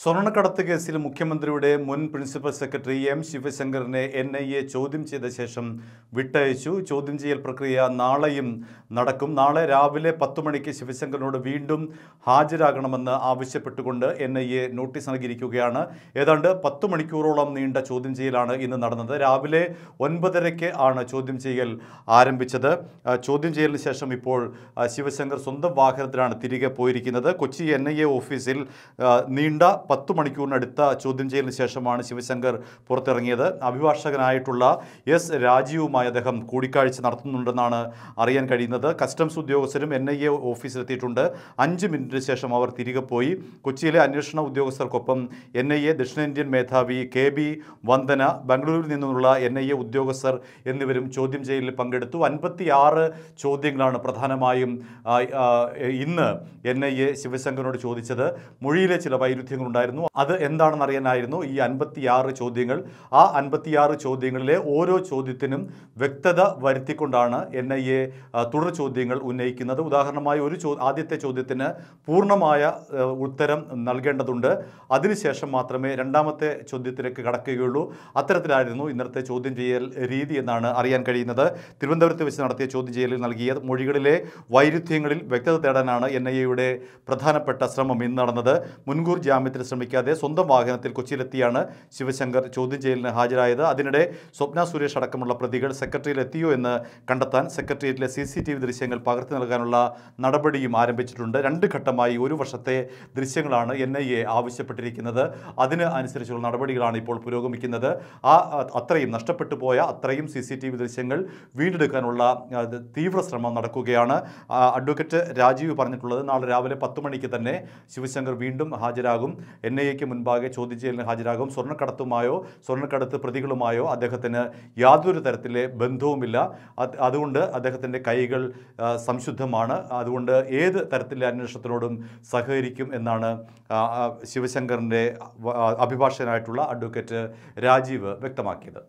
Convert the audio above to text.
സ്വർണ്ണക്കടത്ത് കേസിൽ മുഖ്യമന്ത്രിയുടെ മുൻ പ്രിൻസിപ്പൽ സെക്രട്ടറി എം ശിവശങ്കറിനെ എൻ ഐ എ ചോദ്യം ചെയ്ത ശേഷം വിട്ടയച്ചു ചോദ്യം ചെയ്യൽ പ്രക്രിയ നാളെയും നടക്കും നാളെ രാവിലെ പത്ത് മണിക്ക് ശിവശങ്കറിനോട് വീണ്ടും ഹാജരാകണമെന്ന് ആവശ്യപ്പെട്ടുകൊണ്ട് എൻ ഐ എ നോട്ടീസ് നൽകിയിരിക്കുകയാണ് ഏതാണ്ട് പത്ത് മണിക്കൂറോളം നീണ്ട ചോദ്യം ചെയ്യലാണ് ഇന്ന് നടന്നത് രാവിലെ ഒൻപതരയ്ക്ക് ആണ് ചോദ്യം ചെയ്യൽ ആരംഭിച്ചത് ചോദ്യം ചെയ്യലിന് ശേഷം ഇപ്പോൾ ശിവശങ്കർ സ്വന്തം വാഹനത്തിലാണ് തിരികെ പോയിരിക്കുന്നത് കൊച്ചി എൻ ഓഫീസിൽ നീണ്ട പത്ത് മണിക്കൂറിനടുത്ത ചോദ്യം ചെയ്യലിന് ശേഷമാണ് ശിവശങ്കർ പുറത്തിറങ്ങിയത് അഭിഭാഷകനായിട്ടുള്ള എസ് രാജീവുമായി അദ്ദേഹം കൂടിക്കാഴ്ച നടത്തുന്നുണ്ടെന്നാണ് അറിയാൻ കഴിയുന്നത് കസ്റ്റംസ് ഉദ്യോഗസ്ഥരും എൻ ഐ എ ഓഫീസിലെത്തിയിട്ടുണ്ട് അഞ്ച് മിനിറ്റിന് ശേഷം അവർ തിരികെ പോയി കൊച്ചിയിലെ അന്വേഷണ ഉദ്യോഗസ്ഥർക്കൊപ്പം എൻ ഐ എ ദക്ഷിണേന്ത്യൻ മേധാവി കെ ബി വന്ദന ബംഗളൂരുവിൽ നിന്നുള്ള എൻ ഐ എ ഉദ്യോഗസ്ഥർ എന്നിവരും ചോദ്യം ചെയ്യലിൽ പങ്കെടുത്തു അൻപത്തിയാറ് ചോദ്യങ്ങളാണ് പ്രധാനമായും ഇന്ന് എൻ ഐ എ ശിവശങ്കറിനോട് ചോദിച്ചത് മൊഴിയിലെ ചില വൈരുദ്ധ്യങ്ങളുണ്ട് ഉണ്ടായിരുന്നു അത് എന്താണെന്ന് അറിയാനായിരുന്നു ഈ അൻപത്തിയാറ് ചോദ്യങ്ങൾ ആ അൻപത്തിയാറ് ചോദ്യങ്ങളിലെ ഓരോ ചോദ്യത്തിനും വ്യക്തത വരുത്തിക്കൊണ്ടാണ് എൻ ഐ എ തുടർ ചോദ്യങ്ങൾ ഉന്നയിക്കുന്നത് ഉദാഹരണമായി ഒരു ചോ ആദ്യത്തെ ചോദ്യത്തിന് പൂർണ്ണമായ ഉത്തരം നൽകേണ്ടതുണ്ട് അതിനുശേഷം മാത്രമേ രണ്ടാമത്തെ ചോദ്യത്തിലേക്ക് കടക്കുകയുള്ളൂ അത്തരത്തിലായിരുന്നു ഇന്നത്തെ ചോദ്യം ചെയ്യൽ രീതി എന്നാണ് അറിയാൻ കഴിയുന്നത് തിരുവനന്തപുരത്ത് വെച്ച് നടത്തിയ ചോദ്യം ചെയ്യലിൽ നൽകിയ മൊഴികളിലെ വൈരുദ്ധ്യങ്ങളിൽ വ്യക്തത തേടാനാണ് എൻ ഐ എയുടെ പ്രധാനപ്പെട്ട ശ്രമം ഇന്ന് നടന്നത് മുൻകൂർ ജാമ്യത്തിൽ ശ്രമിക്കാതെ സ്വന്തം വാഹനത്തിൽ കൊച്ചിയിലെത്തിയാണ് ശിവശങ്കർ ചോദ്യം ചെയ്യലിന് ഹാജരായത് അതിനിടെ സ്വപ്ന സുരേഷ് അടക്കമുള്ള പ്രതികൾ സെക്രട്ടറിയിൽ എത്തിയോ എന്ന് കണ്ടെത്താൻ സെക്രട്ടേറിയറ്റിലെ സി സി ടി വി ദൃശ്യങ്ങൾ പകർത്തി നൽകാനുള്ള നടപടിയും ആരംഭിച്ചിട്ടുണ്ട് രണ്ട് ഘട്ടമായി ഒരു വർഷത്തെ ദൃശ്യങ്ങളാണ് എൻ ഐ എ ആവശ്യപ്പെട്ടിരിക്കുന്നത് അതിന് അനുസരിച്ചുള്ള നടപടികളാണ് ഇപ്പോൾ പുരോഗമിക്കുന്നത് ആ അത്രയും നഷ്ടപ്പെട്ടു പോയ അത്രയും സി സി ടി വി ദൃശ്യങ്ങൾ വീണ്ടെടുക്കാനുള്ള തീവ്ര ശ്രമം നടക്കുകയാണ് അഡ്വക്കേറ്റ് രാജീവ് പറഞ്ഞിട്ടുള്ളത് നാളെ രാവിലെ പത്ത് മണിക്ക് തന്നെ ശിവശങ്കർ വീണ്ടും ഹാജരാകും എൻ ഐ എക്ക് മുൻപാകെ ചോദ്യം ചെയ്യലിന് ഹാജരാകും സ്വർണ്ണക്കടത്തുമായോ സ്വർണ്ണക്കടത്ത് പ്രതികളുമായോ അദ്ദേഹത്തിന് യാതൊരു തരത്തിലെ ബന്ധവുമില്ല അതുകൊണ്ട് അദ്ദേഹത്തിൻ്റെ കൈകൾ സംശുദ്ധമാണ് അതുകൊണ്ട് ഏത് തരത്തിലെ അന്വേഷണത്തിനോടും സഹകരിക്കും എന്നാണ് ശിവശങ്കറിൻ്റെ അഭിഭാഷകനായിട്ടുള്ള അഡ്വക്കേറ്റ് രാജീവ് വ്യക്തമാക്കിയത്